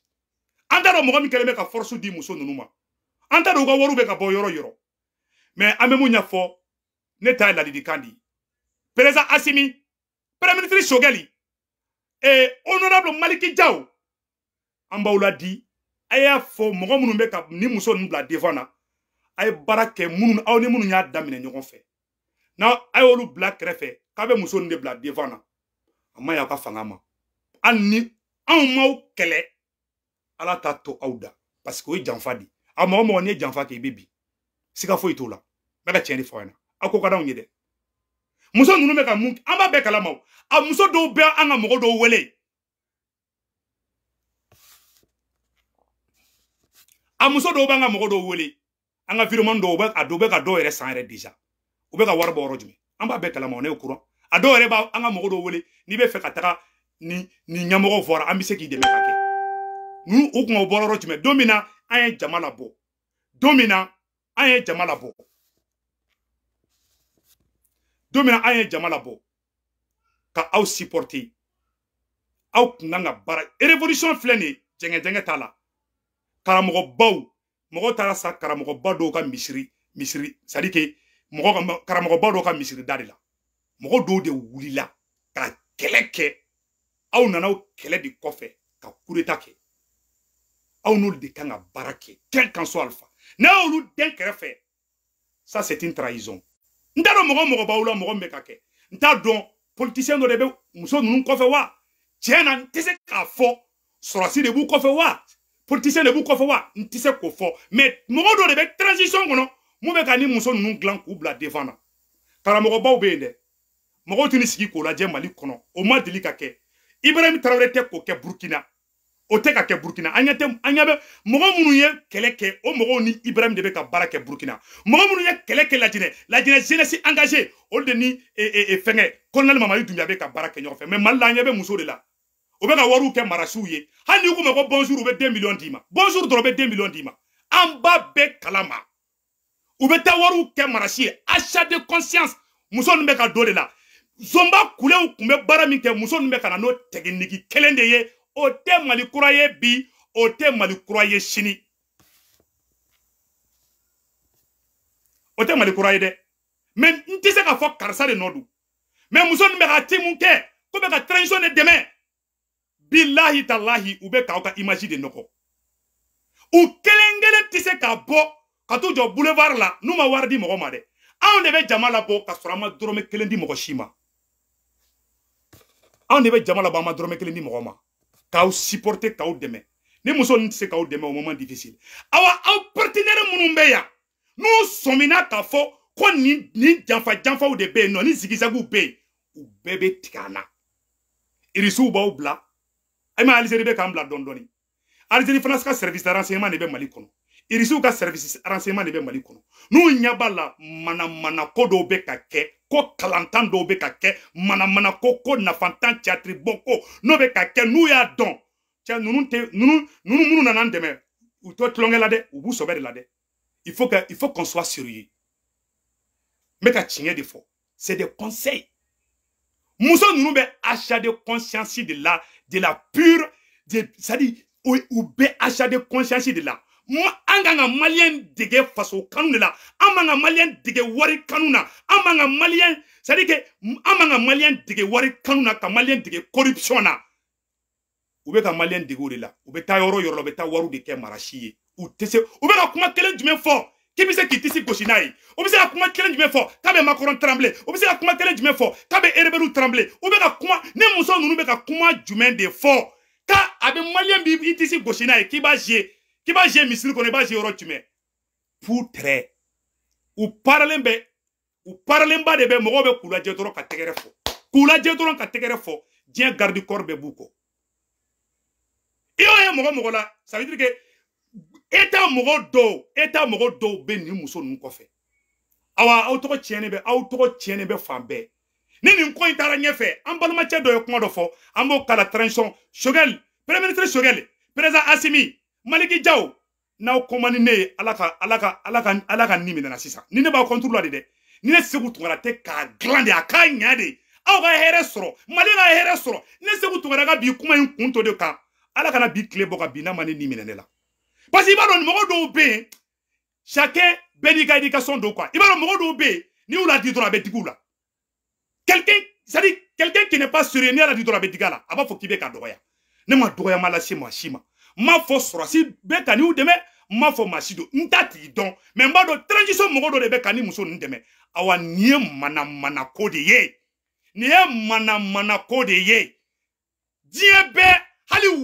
an t'a dɔn mɔgɔ min kɛlen bɛ ka force di muso ninnu ma an t'a dɔn u ka wariw bɛ ka bɔ yɔrɔ yɔrɔ mɛ an bɛ mun ɲɛfɔ ne ta ye ladilikan di perezan asimi premier ministre sogɛli eh, honorable maliki jaw an b'aw ladi a y'a fɔ mɔgɔ minnu bɛ ka nin muso ninnu bila devant na a ye baara kɛ minnu aw ni minnu y'a daminɛ ɲɔgɔn fɛ n'a a y'olu bila kɛrɛfɛ k'a bɛ muso nin de bila denfan na a ma y'aw ka fanga ma hali ni anw m'aw kɛlɛ ala t'a to aw da parce que o ye janfa de a mɔgɔ mɔgɔ n'i ye janfa kɛ i bɛ bin siga foyi t'o la n bɛ ka tiɲɛ de fɔ aw ɲɛna aw ko ka d'anw ye dɛ muso ninnu bɛ ka mun an b'a bɛɛ kalama a muso dɔw bɛ an ka mɔgɔ dɔw wele a muso dɔw b'an ka mɔgɔ dɔw wele an ka firman dɔw bɛ a dɔw bɛ ka dɔw yɛrɛ san yɛrɛ deja u bɛ ka wari bɔ yɔrɔ jumɛn an b'a bɛɛ kalama o ne ye kuran a dɔw yɛrɛ b'a an ka mɔgɔ dɔw wele n'i bɛ fɛ ka taga ni ni ɲɛmɔgɔw fɔra an bɛ se k'i dɛmɛ ka kɛ ninnu u kun bɔ yɔrɔ jumɛn don min na an ye jama labɔ don min na an ye jama labɔ don min na an ye jama labɔ ka aw supporter aw kun kan ka baara révolution filɛ nin ye jɛngɛjɛngɛ t'a la karamɔgɔbaw mɔgɔ sa karamɔgɔba dɔw ka misiri misiri sadike mɔgɔ ka karamɔgɔba dɔw ka misiri la mɔgɔ do de wulila ka keleke kɛ aw nana o kele de kɔfɛ ka kureta kɛ aw de kanga ka quel qu'en soit alpha n'a y'olu den krefe ça c'est une trahison n t'a dɔn baula mɔgɔ b'aw la mɔgɔ politicien de bɛ muso ninnu kɔfɛ wa tiɲɛ na k'a fo de b'u wa politicien ne vous croit pas, ne t'y sais Mais mon rôle de transition, non, mon mec a ni mon son non glanc ou blanc devant. Car mon robot ou bien, mon rôle de ni siki ko la diem kono, au moins de l'ikake. Ibrahim Traoré te koke Burkina. Ote kake Burkina. Anyate, anyabe, mon rôle mounouye, keleke, au moro ni Ibrahim de Barack barake Burkina. Mon rôle mounouye, keleke la dine, la dine, je ne engagé, au de ni, et, et, et, fengé, colonel mamadou de beka barake nyon fait. Mais mal la, anyabe mousso de là. u bɛ ka wariw kɛ marasiw ye hali n'i k'u ma ko bonjour u bɛ den miliyɔn d'i ma bonjour dɔrɔn u bɛ den miliyɔn d'i ma an b'a bɛɛ kalama u bɛ taa wariw kɛ marasi ye achat de conscience muso ninnu bɛ ka don de la zonba kulew tun bɛ baara min kɛ muso ninnu bɛ ka na n'o tɛginiki kelen de ye o tɛ mali kura ye bi o tɛ mali kura ye sini o tɛ mali kura ye dɛ mɛ n tɛ se k'a fɔ karisa de nɔ don mɛ muso ninnu bɛ ka ti mun kɛ k'u bɛ ka transition de dɛmɛ bilahi talahi u bɛ k'aw ka imaji de nɔgɔ u kelen kelen tɛ se ka bɔ ka t'u jɔ boulevard ah, la n'u ah, ma wari di mɔgɔ ma dɛ anw de bɛ jama labɔ ka sɔrɔ an ma dɔrɔmɛ kelen di mɔgɔ si ma anw de bɛ jama labɔ an ma dɔrɔmɛ kelen di mɔgɔ ma k'aw supporter k'aw dɛmɛ ni muso ninnu tɛ se k'aw dɛmɛ o moment difficile awa ah, aw partenaire minnu bɛ yan n'u sɔmina k'a fɔ ko nin nin janfa janfaw de bɛ yen nɔ ni zigizagiw bɛ yen u bɛɛ bɛ tigɛ an na irisiw b'aw bila e eh, ma alizeri bɛ k'an bila dɔɔni dɔɔni alizeri fana ka service de renseignement de bɛ mali kɔnɔ irisiw ka service renseignement de bɛ mali kɔnɔ n'u ɲɛ b'a la manamana ko dɔw bɛ ka kɛ ko kalantan dɔw bɛ ka kɛ manamana ko ko nafantan catiri bɔ ko n'o bɛ ka kɛ n'u y'a dɔn cɛ ninnu tɛ ninnu ninnu minnu nana an dɛmɛ u tɛ tulonkɛ la dɛ u b'u sɔbɛ de la dɛ il faut que il faut qu'on soit sérieux n bɛ ka tiɲɛ de fɔ c'est des conseils muso ninnu bɛ achat de conscience de la de la pure de c'est à dire u bɛ achat de conscience de la an kan ka maliyɛn dege faso kanu de la an man ka maliyɛn dege wari kanu na an man ka maliyɛn c'est à dire que an man ka maliyɛn dege wari kanu na ka maliyɛn dege corruption na u bɛ ka maliyɛn dege o de la u bɛ taa yɔrɔ yɔrɔ la u bɛ taa wariw de kɛ marasi ye u tɛ se u bɛ ka kuma kelen jumɛn fɔ k'i be se k'i tisi gosi n'a ye o be se ka kuma kelen jumɛn fɔ k'a be makɔrɔn tranble o be se ka kuma kelen jumɛn fɔ k'a be erebɛriw tranble u be ka kuma ne muso nunu be ka kuma jumɛn de fɔ ka a be maliyɛn b'i tisi gosi n'a ye k'i b'a ze k'i b'a ze misiri kɔnɔ i b'a ze yɔrɔ jumɛn putrɛ u paralen bɛ u paralenba de bɛ mɔgɔw bɛ k'u lajɛ dɔrɔn ka tɛgɛrɛ fɔ k'u lajɛ dɔrɔn ka tɛgɛrɛ fɔ diɲɛ gardi kɔri bɛɛ b'u kɔ i y'o ye mɔgɔ mɔgɔ la ça veut dire que e t'a mɔgɔ dɔw e t'a mɔgɔ dɔw bɛ nin muso ninnu kɔfɛ awa aw tɔgɔ tiɲɛnen bɛ aw tɔgɔ tiɲɛnen bɛ fan bɛɛ ni nin ko in taara ɲɛfɛ an balimacɛ dɔ ye kuma dɔ fɔ an b'o kala transition sogɛli premier ministre sogɛli président asimi maliki jaw n'aw koma ni ne ye ala ka ala ka ala ka ala ka ni minɛna sisan ni ne b'a kɔnturu la de dɛ ni ne segu tugara tɛ k'a dilan de a k'a ɲa de aw ka hɛrɛ sɔrɔ mali ka hɛrɛ sɔrɔ ne segu tugara ka bi kuma in kun to de kan ala kana bi tile bɔ ka bi n'a ma ne ni minɛ ne la parce que i b'a chacun bɛɛ n'i ka éducation quoi i b'a dɔn mɔgɔ dɔw n'i la dit dans la quelqu'un ça dit quelqu'un qui n'est pas sérieux n'i la ladi la a b'a fɔ k'i bɛ ka ne ma doya ma lase si ma n m'a force sɔrɔsi bɛ ka m'a fɔ machido n'tati don n transition mɔgɔ de bekani ka ni awa nye mana manamanako de ye nin ye manamanako ye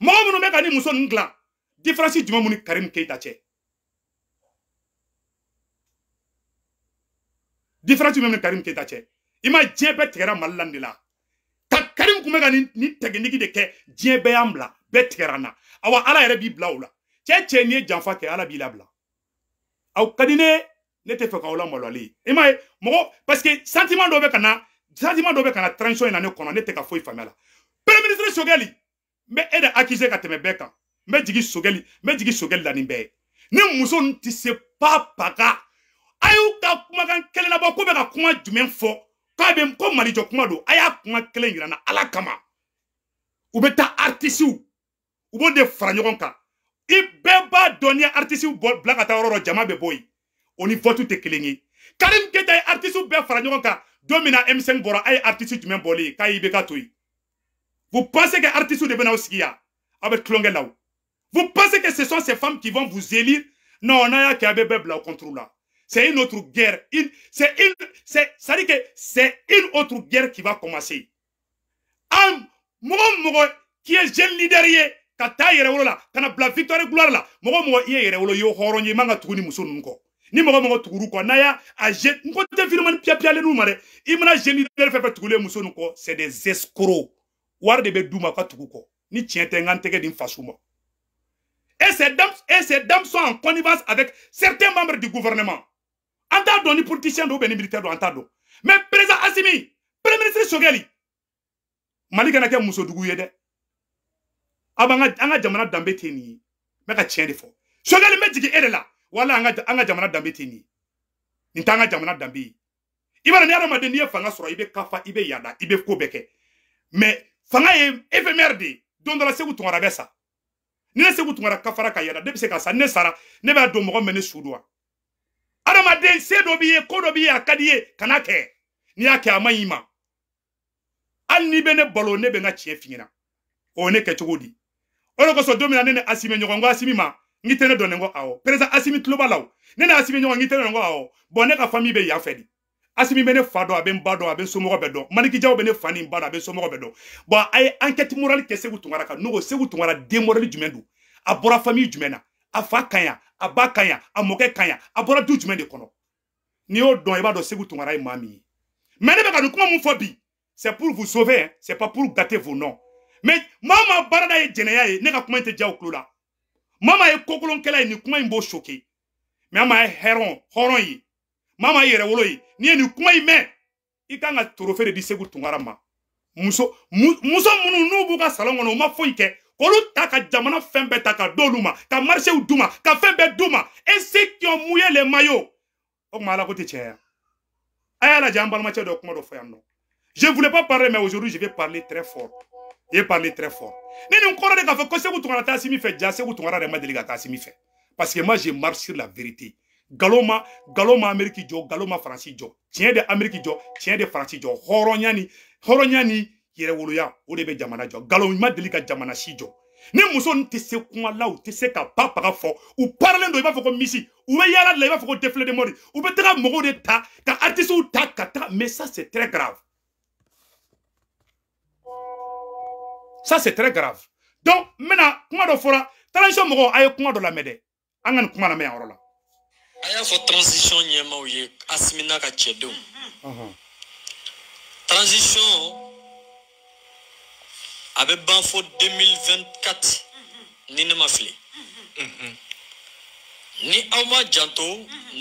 mɔgɔ minnu bɛ ka nin muso ninnu dilan diferansi jumɛn mun ni karimu keyita cɛ diferansi jumɛn mun ni karimu keyita cɛ i ma diɲɛ bɛɛ tigɛra mali la nin de la ka karimu kun bɛ ka nin nin tɛginiki de kɛ diɲɛ bɛɛ y'an bila bɛɛ tigɛra n na awa ala yɛrɛ b'i bila o la cɛ cɛ n'i ye janfa kɛ ala b'i labila aw ka di ne ne tɛ fɛ k'aw lamaloyali ye i m'a ye mɔgɔ parce que sentiment dɔ bɛ ka na sentiment dɔ bɛ ka na transition in e na ne kɔnɔ ne tɛ ka foyi faamuya a la premier ministre sogɛli n bɛ e de akize ka tɛmɛ bɛɛ kan n bɛ jigi sogɛli n bɛ jigi sogɛli la nin bɛɛ ye ni muso nin tɛ se pa paga a y'u ka kumakan kelen labɔ ko bɛ ka kuma jumɛn fɔ k'a bɛ ko malijɔ kuma don a y'a kuma kelen yira n na ala kama u bɛ taa aritisiw u b'o de fara ɲɔgɔn kan i bɛɛ b'a dɔn n'i ye aritisiw bila ka taa yɔrɔ dɔ jama bɛ bɔ yen o ni votu tɛ kelen ye karim keta ye aritisiw bɛɛ fara ɲɔgɔn kan don min na m5 bɔra a ye aritisi jumɛn bɔlen k'a y'i bɛ ka to yen Vous pensez que artistes ou devenir aussi avec Klongelaou. Vous pensez que ce sont ces femmes qui vont vous élire Non, on a qui avait au contrôle là. C'est une autre guerre. C'est une, c'est, ça dit que c'est une autre guerre qui va commencer. Un mogo qui est jeune leader ka taa yɛrɛ wolo la victoire gloire là? mon mɔgɔ i ye yɛrɛ wolo i ye hɔrɔn ye i man ni muso ni mɔgɔ mɔgɔ tuguru kɔ n'a y'a a je n ko tɛ filimani ma dɛ leader fɛn fɛn tugulen muso ninnu c'est des escrocs War de bɛ d'u ni tiɲɛ tɛ n et ces dames et ces dames sont en connivence avec certains membres du gouvernement an ni politicien don ou bien ni militaire mais président Assimi premier ministre Sogɛli malika na kɛ musodugu ye dɛ aw ah jamana bah, danbe ka de fɔ Sogɛli n bɛ wala Anga ka jamana danbe tɛ nin e jamana dambi. na ni fanga sɔrɔ Ibe kafa ibe yada ibe i beke. mais fanga ye éphémère de don dɔ la segu tungara bɛ sa ni ne segu tungara kafara ka yɛlɛ ne bɛ se ka sa ne sara ne b'a don mɔgɔ mɛ ne su don wa adamaden se dɔ b'i ye ko dɔ b'i ye a ka d'i ye ka n'a kɛ n'i y'a kɛ a ma ɲi ma hali n'i bɛ ne balo ne bɛ n ka tiɲɛ f'i ɲɛna o ne kɛ cogo di o de kosɔn don min na ne ni asimi ɲɔgɔn ko asimi ma n k'i tɛ ne dɔnnen ko awɔ président asimi tulo b'a la o ne ni asimi ɲɔgɔn n k'i tɛ ne dɔnnen ko awɔ bɔn ne ka famille bɛ yan fɛ de asimi bɛ ne fa dɔn a bɛ n ba dɔn a bɛ n somɔgɔ bɛɛ dɔn manikijaw bɛ ne fa ni n ba dɔn a bɛ n somɔgɔ bɛɛ dɔn bɔn a ye enquête morali kɛ segu tunkara kan n'o segu tunkara den morali jumɛn don a bɔra famille jumɛn na a fa kaɲa a ba kaɲa a mɔkɛ kaɲa a bɔra du jumɛn de kɔnɔ n'i y'o dɔn i b'a dɔn segu tunkara ye maa min ye mɛ ne bɛ ka nin kuma min fɔ bi c'est pour vous sauver hein c'est pas pour gâter vos noms mais maa maa baarada ye jɛnɛya ye ne ka kuma in tɛ diya o tulo la maa maa ye kokolonkɛla ye nin kuma in b'o choquer mais maa ye hɛrɔn hɔrɔn ye mama ma yɛrɛ wolo ye n'i kuma in mɛn i kan ka torofe de di tungara ma muso muso minnu n'u ka salon kɔnɔ u ma foyi kɛ k'olu ta ka jamana fɛn bɛɛ ta ka d'olu ma ka ka fɛn bɛɛ et ce qui ont mouillé les maillots ok mala ala ko tɛ caya a y'a lajɛ kuma do fɔ je voulais pas parler mais aujourd'hui je vais parler très fort je vais parler très fort ni nin kɔrɔ de k'a fɔ kose segu tungara ta si min jase ja tungara de yɛrɛ ma deli ka taa parce que moi j'ai marche sur la vérité Galoma, Galoma amerikijo, galoma, Galoma jɔ, galon ma de Amérique jɔ, tiɲɛ de Faransi jɔ. Hɔrɔnya ni, hɔrɔnya ni yɛrɛwoloya, o de jamana jo. Galoma ma jamana si jɔ. Ne muso nin tɛ se kuma la, ou tɛ se ka ba paga fɔ. Ou paralen don misi. la de mori. Ou bɛ taga de ta, ka ta Mais ça c'est très grave. Ça c'est très grave. Donc, maintenant, comment do fora, transition mɔgɔw a ye kuma la lamɛn Angan An la a y'a fɔ transition ɲɛmaw ye asimina ka cɛdenw mhm. transition a bɛ ban fo 2024 mhm. mhm. ni ne ma fili ni aw ma janto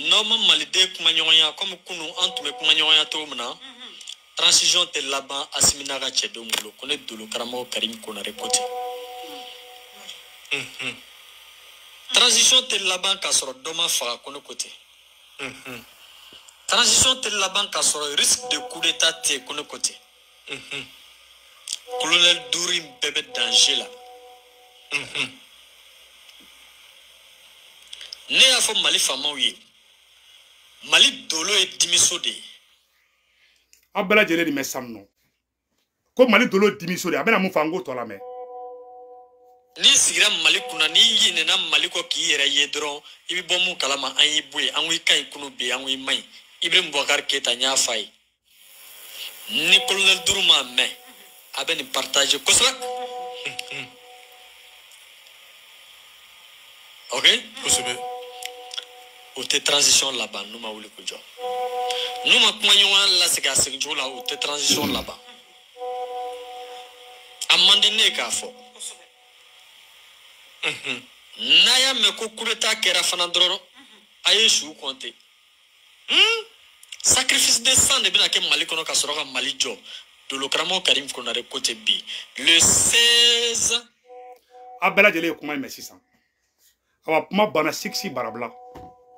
n'aw ma maliden kumaɲɔgɔnya komi kunu an tun bɛ kumaɲɔgɔnya cogo min na transition tɛ laban asimina ka cɛdenw bolo ko ne dolo karamɔgɔ karimi konare ko ten transition tɛ laban k'a sɔrɔ dɔ ma faga kɔnɔ ko tɛ transition tɛ laban k'a sɔrɔ risque de coup d'état tɛ yen kɔnɔ ko tɛ colonel duuru in bɛɛ bɛ danger la ne y'a fɔ mali faamaw ye mali dolo ye dimiso de ye aw bɛɛ lajɛlen nin bɛ sanu ko mali dolo dimiso de a bɛna mun fɔ an k'o tɔ lamɛn n'i sigira mali kunna n'i nana mali kɔ k'i yɛrɛ ye dɔrɔn i bɛ bɔ mun kalama an y'i bɔ yen an ko i ka ɲi kunu bi an ko i man ɲi ibrim bubakari keyita n y'a fa ye ni kolonɛl duru ma mɛn a bɛ nin partage kosɛbɛ ok kosɛbɛ o tɛ transition laban n'u ma wuli k'u jɔ n'u ma kuma ɲɔgɔnya lasegi a segin cogo la o tɛ transition laban a man di ne ye k'a fɔ n'a y'a mɛn ko kuleta kɛra fana dɔrɔn a ye su kɔnte hmm? sacrifice de sang de bɛna kɛ mali kɔnɔ ka sɔrɔ ka mali jɔ dolokaramɔgɔ karim konare ko tɛ bi le 16 a bɛɛ lajɛlen ye kuma in mɛn sisan awa kuma banna sixi barabila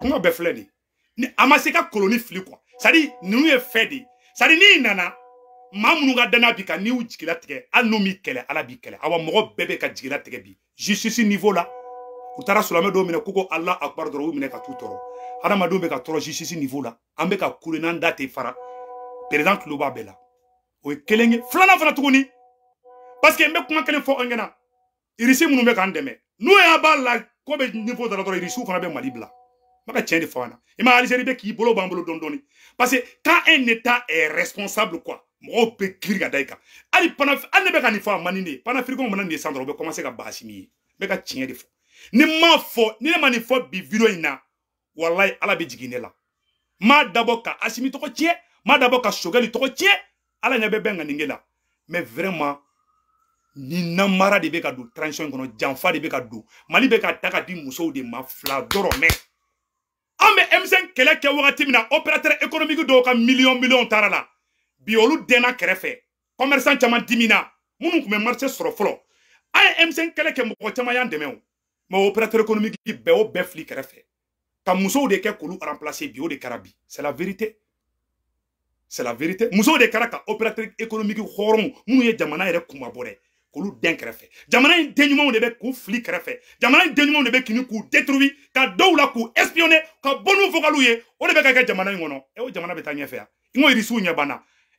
kuma bɛɛ filɛ nin ni a ma se ka koloni fili kuwa c'est à dire ninnu ye fɛ de ye c'est à dire n'i nana maa minnu ka danaya bi kan n'i y'u jigila tigɛ hali n'u m'i kɛlɛ ala b'i kɛlɛ awa mɔgɔ bɛɛ bɛ ka jigila tigɛ bi justice niveau la u taara silamɛ dɔw minɛ ko ko ala akubaru dɔrɔn u minɛ ka t'u tɔɔrɔ adamadenw bɛ ka tɔɔrɔ justice niveau la an bɛ ka kule n'an da tɛ fara président tulo b'a bɛɛ la o ye kelen ye filanan fana tuguni parce que n bɛ kuma kelen fɔ an ɲɛna irisi minnu bɛ k'an dɛmɛ n'u y'a b'a la ko bɛ niveau dɔ la dɔrɔn irisiw fana bɛ mali bila n bɛ ka tiɲɛ de fɔ an na i ma alizeri bɛ k'i bolo b'an bolo dɔɔni dɔɔni parce que quand un état est responsable quoi mɔgɔw bɛ kiri ka da i kan hali pana hali ne bɛ ka nin fɔ a man di ne ye panafirikɛnw mana nin ye san dɔrɔn u bɛ kɔmanse ka baasi min ye n bɛ ka tiɲɛ de fɔ ni n m'a fɔ ni ne ma nin fɔ bi video in na walayi ala bɛ jigin ne la n m'a dabɔ ka asimi tɔgɔ tiɲɛ n m'a dabɔ ka sogɛli tɔgɔ tiɲɛ ala ɲɛ bɛ bɛn ŋa nin de la mɛ vraiment ni namara de bɛ ka don transition kɔnɔ janfa de bɛ ka don mali bɛ ka ta ka di musow de ma fila dɔrɔn mɛ an bɛ M5 kɛlɛ kɛ wagati min na opérateur économique dɔw ka miliyɔn miliyɔn taara la bi olu dɛnna kɛrɛfɛ commerçant caman dimina minnu tun bɛ marché sɔrɔ fɔlɔ a ye M5 kɛlɛ kɛ mɔgɔ caman y'an dɛmɛ o mɛ opérateur économique bɛɛ o bɛɛ fili kɛrɛfɛ ka musow de kɛ k'olu remplacer bi o de kɛra bi c'est la vérité c'est la vérité musow de kɛra ka opérateur économique hɔrɔnw minnu ye jamana yɛrɛ kumabɔ dɛ k'olu den kɛrɛfɛ jamana in denɲumanw de bɛ k'u fili kɛrɛfɛ jamana in denɲumanw de bɛ kini k'u détruire ka dɔw la k'u espionner ka bɔ n'u fokalu ye o de bɛ ka kɛ jamana in kɔnɔ ɛ o jamana bɛ taa ɲɛfɛ yan n ko irisiw ɲɛ banna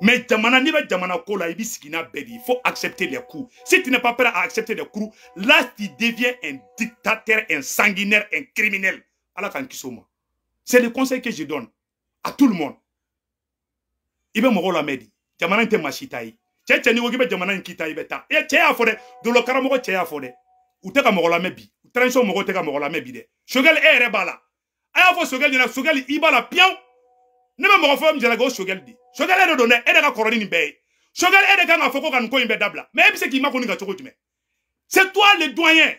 Mais jamana, ni jamana kola, ibi sikina bedi. Il faut accepter les coups. Si tu n'es pas prêt à accepter les coups, là, tu deviens un dictateur, un sanguinaire, un criminel. Allah kisoma. C'est le conseil que je donne à tout le monde. Ibe moro e, e la medi. Jamana inte machitai. Che che ni wogi jamana nkitai beta. E che ya fode. Dolo karamogo che ya fode. Uteka moro la mebi. Transition mogo teka moro la mebi de. Shogel e re bala. Aya fo shogel nina shogel iba la Ne me moro fo mjela go shogel di. sokɛlɛ de don dɛ e de ka kɔrɔ ni nin bɛɛ ye sokɛlɛ e de kan ka fɔ ko ka nin ko in bɛɛ dabila mɛ e bɛ se k'i makun nin kan cogo jumɛn c'est toi le doyen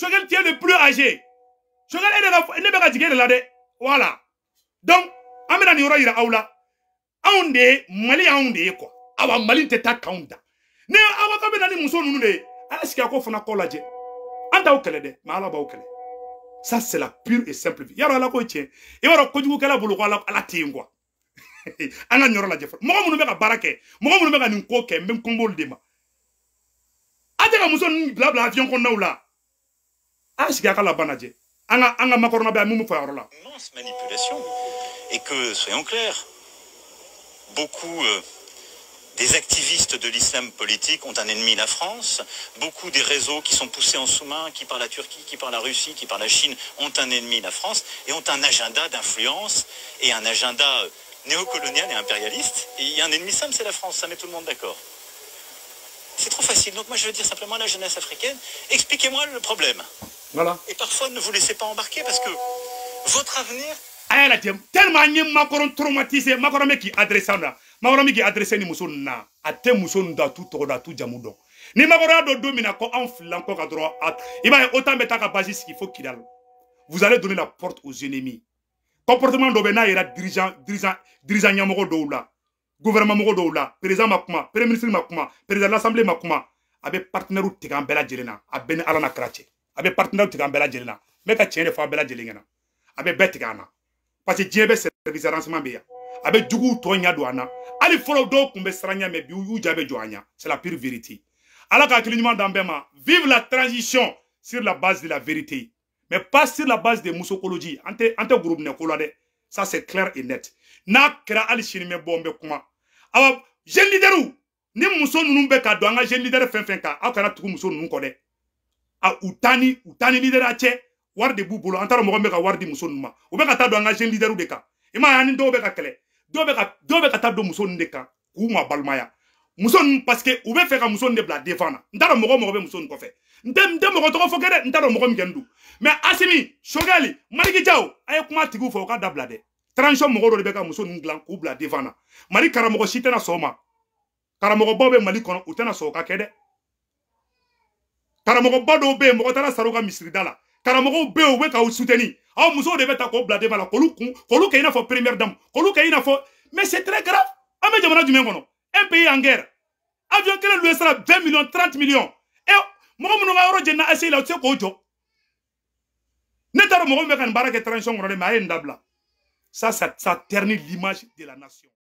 sokɛlɛ tu es le plus âgé sokɛlɛ e de ka ne bɛ ka jigin e de la dɛ voilà donc an bɛna nin yɔrɔ yira aw la anw de ye mali anw de ye quoi awa mali tɛ taa k'anw da ne awa ka bɛ na ni muso ninnu de ye ala sigi a ko fana kɔ lajɛ an t'aw kɛlɛ dɛ mɛ ala b'aw kɛlɛ ça c'est la pure et simple vie yarɔ ala ko tiɲɛ i b'a dɔn kojugukɛla bolo ko ala tɛ yen quoi C'est manipulation et que soyons clairs beaucoup. Euh, des activistes de l'islam politique ont un ennemi, la France. Beaucoup des réseaux qui sont poussés en sous-main, qui par la Turquie, qui par la Russie, qui par la Chine, ont un ennemi, la France, et ont un agenda d'influence et un agenda euh, néocolonial et impérialiste. Et il y a un ennemi simple, c'est la France. Ça met tout le monde d'accord. C'est trop facile. Donc moi, je veux dire simplement à la jeunesse africaine, expliquez-moi le problème. Voilà. Et parfois, ne vous laissez pas embarquer parce que votre avenir... a tem tellement n ye traumatisé makɔrɔ qui k'i adressé na makɔrɔ bɛ adressé ni muso na a tɛ muso ninnu dɔn a t'u tɔgɔ t'u ni ko anw filila kɔ kan dɔrɔn i b'a ye OTAN bɛ qu'il faut qu'il vous allez donner la porte aux ennemis comportement dɔ bɛ n'a dirigeant dirigeant dirigeant ɲɛmɔgɔ dɔw gouvernement mɔgɔ d'Oula, président ma premier ministre ma président de l'assemblée ma avec partenaire tigɛ an bɛɛ lajɛlen na avec bɛɛ ni partenaire tigɛ an bɛɛ lajɛlen na n bɛ ka tiɲɛ de fɔ an bɛɛ parce que diɲɛ bɛ service arrangement bɛ avec Djugu Tonya juguw Ali follow Do an na hali fɔlɔ dɔw tun bi u c'est la pure vérité Alors ka hakili ɲuman d'an bɛɛ vive la transition sur la base de la vérité mais pas sur la base de musokoloji an tɛ an tɛ groupe minɛ ko la dɛ ça c'est clair et net n'a kɛra hali sini mɛ bɔ n bɛ kuma awa jeune leaderw ni muso ninnu bɛ ka don an ka jeune leader fɛn fɛn kan aw kana tugu muso ninnu kɔ dɛ a u t'an ni u t'an ni leader a cɛ wari de b'u bolo an t'a dɔn mɔgɔ min bɛ ka wari di muso ninnu ma u bɛ ka taa don an ka jeune leaderw de kan i m'a ye ani dɔw bɛ ka kɛlɛ dɔw bɛ ka dɔw bɛ ka taa don muso ninnu de kan k'u ma balimaya muso ninnu parce que u bɛ fɛ ka muso ninnu de bila defan na n t'a dɔn mɔgɔ o mɔgɔ bɛ muso ninnu kɔfɛ n tɛ mɔgɔ tɔgɔ fɔ kɛ dɛ n t'a dɔn mɔgɔ min kɛ n don mɛ asimi sogɛli mariki jaw a ye kuma tigiw fɛ u ka dabila dɛ transition mɔgɔ dɔ de bɛ ka muso ninnu dilan k'u bila defan na mali karamɔgɔ si tɛna sɔn o ma karamɔgɔbaw bɛ mali kɔnɔ u tɛna sɔn o ka kɛ dɛ karamɔgɔba dɔw bɛ yen mɔgɔ taara sara u ka misirida la karamɔgɔw bɛ yen u bɛ k'aw suteni aw musow de bɛ ta k'o bila defan la k'olu kun k'olu kɛ i n'a fɔ première dame k'olu kɛ i n'a fɔ mais c'est très grave an bɛ jamana jumɛn kɔnɔ un pays en guerre avion kelen lu ye sara 20 millions 30 millions mɔgɔ minnu ka yɔrɔ jenina ase la u tɛ se k'o jɔ ne t'a dɔn mɔgɔ min bɛ ka nin baara kɛ transition kɔnɔ dɛ ça ça ça ternit l'image de la nation